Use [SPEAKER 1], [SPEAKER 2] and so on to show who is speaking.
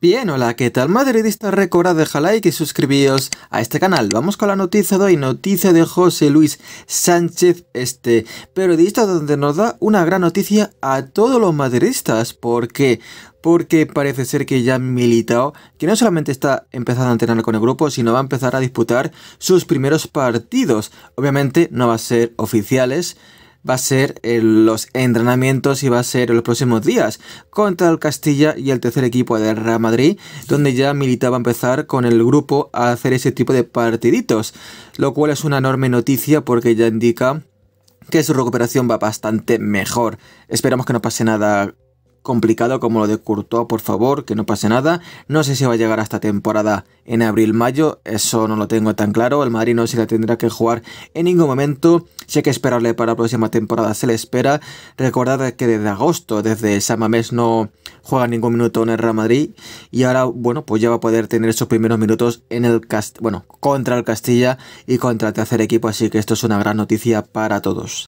[SPEAKER 1] Bien, hola, ¿qué tal madridista? Recuerda dejar like y suscribíos a este canal. Vamos con la noticia de hoy, noticia de José Luis Sánchez, este periodista donde nos da una gran noticia a todos los madridistas. ¿Por qué? Porque parece ser que ya militado, que no solamente está empezando a entrenar con el grupo, sino va a empezar a disputar sus primeros partidos. Obviamente no va a ser oficiales, va a ser en eh, los entrenamientos y va a ser los próximos días contra el Castilla y el tercer equipo de Real Madrid, donde ya militaba empezar con el grupo a hacer ese tipo de partiditos, lo cual es una enorme noticia porque ya indica que su recuperación va bastante mejor. Esperamos que no pase nada complicado como lo de Courtois, por favor, que no pase nada. No sé si va a llegar a esta temporada en abril-mayo, eso no lo tengo tan claro. El Madrid no se la tendrá que jugar en ningún momento. sé que esperarle para la próxima temporada, se le espera. Recordad que desde agosto, desde Samamés, no juega ningún minuto en el Real Madrid. Y ahora, bueno, pues ya va a poder tener sus primeros minutos en el Cast bueno, contra el Castilla y contra el tercer equipo. Así que esto es una gran noticia para todos.